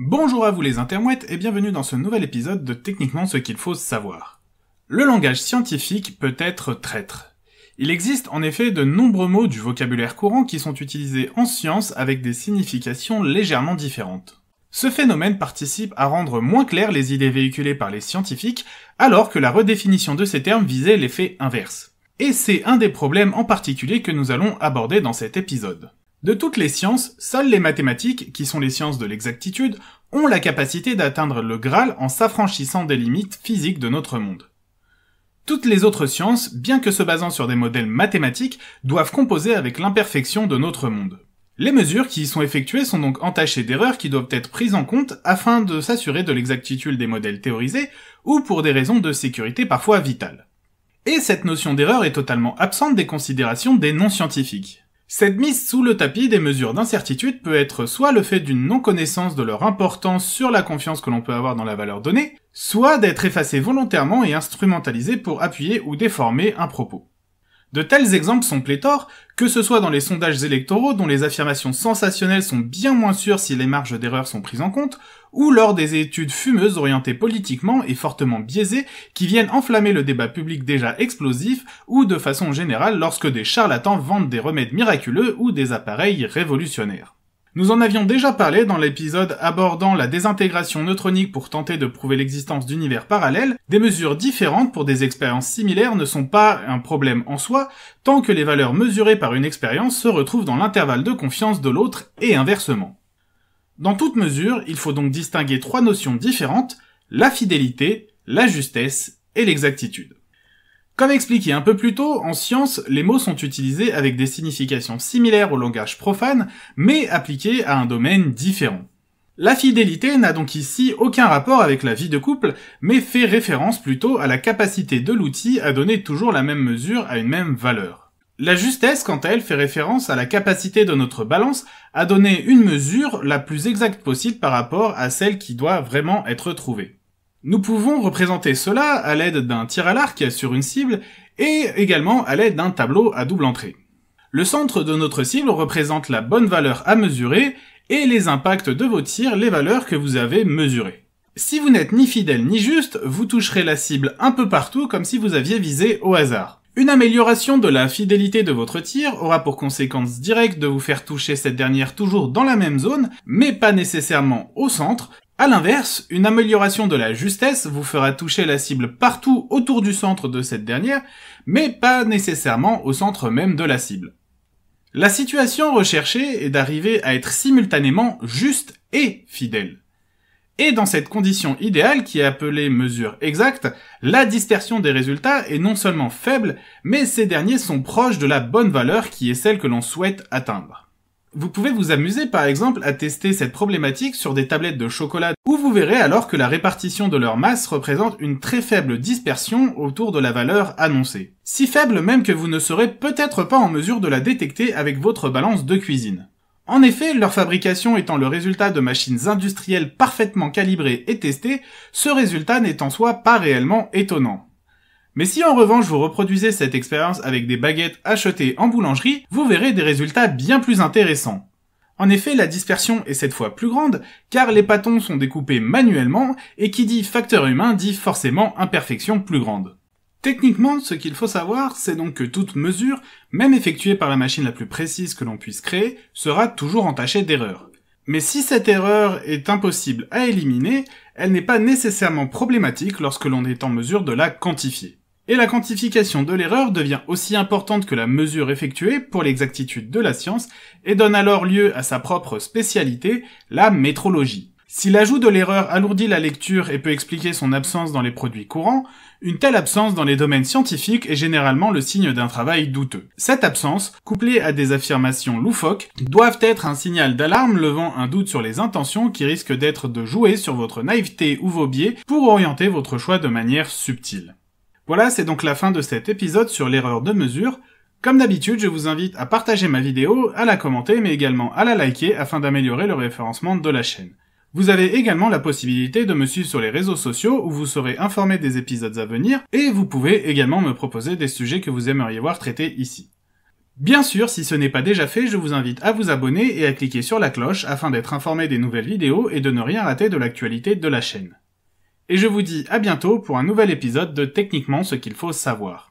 Bonjour à vous les intermouettes et bienvenue dans ce nouvel épisode de Techniquement ce qu'il faut savoir. Le langage scientifique peut être traître. Il existe en effet de nombreux mots du vocabulaire courant qui sont utilisés en science avec des significations légèrement différentes. Ce phénomène participe à rendre moins claires les idées véhiculées par les scientifiques alors que la redéfinition de ces termes visait l'effet inverse. Et c'est un des problèmes en particulier que nous allons aborder dans cet épisode. De toutes les sciences, seules les mathématiques, qui sont les sciences de l'exactitude, ont la capacité d'atteindre le Graal en s'affranchissant des limites physiques de notre monde. Toutes les autres sciences, bien que se basant sur des modèles mathématiques, doivent composer avec l'imperfection de notre monde. Les mesures qui y sont effectuées sont donc entachées d'erreurs qui doivent être prises en compte afin de s'assurer de l'exactitude des modèles théorisés ou pour des raisons de sécurité parfois vitales. Et cette notion d'erreur est totalement absente des considérations des non-scientifiques. Cette mise sous le tapis des mesures d'incertitude peut être soit le fait d'une non-connaissance de leur importance sur la confiance que l'on peut avoir dans la valeur donnée, soit d'être effacée volontairement et instrumentalisée pour appuyer ou déformer un propos. De tels exemples sont pléthores, que ce soit dans les sondages électoraux dont les affirmations sensationnelles sont bien moins sûres si les marges d'erreur sont prises en compte, ou lors des études fumeuses orientées politiquement et fortement biaisées qui viennent enflammer le débat public déjà explosif, ou de façon générale lorsque des charlatans vendent des remèdes miraculeux ou des appareils révolutionnaires. Nous en avions déjà parlé dans l'épisode abordant la désintégration neutronique pour tenter de prouver l'existence d'univers parallèles, des mesures différentes pour des expériences similaires ne sont pas un problème en soi, tant que les valeurs mesurées par une expérience se retrouvent dans l'intervalle de confiance de l'autre et inversement. Dans toute mesure, il faut donc distinguer trois notions différentes, la fidélité, la justesse et l'exactitude. Comme expliqué un peu plus tôt, en science, les mots sont utilisés avec des significations similaires au langage profane, mais appliqués à un domaine différent. La fidélité n'a donc ici aucun rapport avec la vie de couple, mais fait référence plutôt à la capacité de l'outil à donner toujours la même mesure à une même valeur. La justesse, quant à elle, fait référence à la capacité de notre balance à donner une mesure la plus exacte possible par rapport à celle qui doit vraiment être trouvée. Nous pouvons représenter cela à l'aide d'un tir à l'arc sur une cible et également à l'aide d'un tableau à double entrée. Le centre de notre cible représente la bonne valeur à mesurer et les impacts de vos tirs, les valeurs que vous avez mesurées. Si vous n'êtes ni fidèle ni juste, vous toucherez la cible un peu partout comme si vous aviez visé au hasard. Une amélioration de la fidélité de votre tir aura pour conséquence directe de vous faire toucher cette dernière toujours dans la même zone, mais pas nécessairement au centre, a l'inverse, une amélioration de la justesse vous fera toucher la cible partout autour du centre de cette dernière, mais pas nécessairement au centre même de la cible. La situation recherchée est d'arriver à être simultanément juste et fidèle. Et dans cette condition idéale qui est appelée mesure exacte, la dispersion des résultats est non seulement faible, mais ces derniers sont proches de la bonne valeur qui est celle que l'on souhaite atteindre. Vous pouvez vous amuser par exemple à tester cette problématique sur des tablettes de chocolat où vous verrez alors que la répartition de leur masse représente une très faible dispersion autour de la valeur annoncée. Si faible même que vous ne serez peut-être pas en mesure de la détecter avec votre balance de cuisine. En effet, leur fabrication étant le résultat de machines industrielles parfaitement calibrées et testées, ce résultat n'est en soi pas réellement étonnant. Mais si en revanche vous reproduisez cette expérience avec des baguettes achetées en boulangerie, vous verrez des résultats bien plus intéressants. En effet, la dispersion est cette fois plus grande, car les pâtons sont découpés manuellement, et qui dit facteur humain dit forcément imperfection plus grande. Techniquement, ce qu'il faut savoir, c'est donc que toute mesure, même effectuée par la machine la plus précise que l'on puisse créer, sera toujours entachée d'erreurs. Mais si cette erreur est impossible à éliminer, elle n'est pas nécessairement problématique lorsque l'on est en mesure de la quantifier. Et la quantification de l'erreur devient aussi importante que la mesure effectuée pour l'exactitude de la science et donne alors lieu à sa propre spécialité, la métrologie. Si l'ajout de l'erreur alourdit la lecture et peut expliquer son absence dans les produits courants, une telle absence dans les domaines scientifiques est généralement le signe d'un travail douteux. Cette absence, couplée à des affirmations loufoques, doivent être un signal d'alarme levant un doute sur les intentions qui risquent d'être de jouer sur votre naïveté ou vos biais pour orienter votre choix de manière subtile. Voilà, c'est donc la fin de cet épisode sur l'erreur de mesure. Comme d'habitude, je vous invite à partager ma vidéo, à la commenter, mais également à la liker afin d'améliorer le référencement de la chaîne. Vous avez également la possibilité de me suivre sur les réseaux sociaux où vous serez informé des épisodes à venir et vous pouvez également me proposer des sujets que vous aimeriez voir traités ici. Bien sûr, si ce n'est pas déjà fait, je vous invite à vous abonner et à cliquer sur la cloche afin d'être informé des nouvelles vidéos et de ne rien rater de l'actualité de la chaîne et je vous dis à bientôt pour un nouvel épisode de Techniquement ce qu'il faut savoir.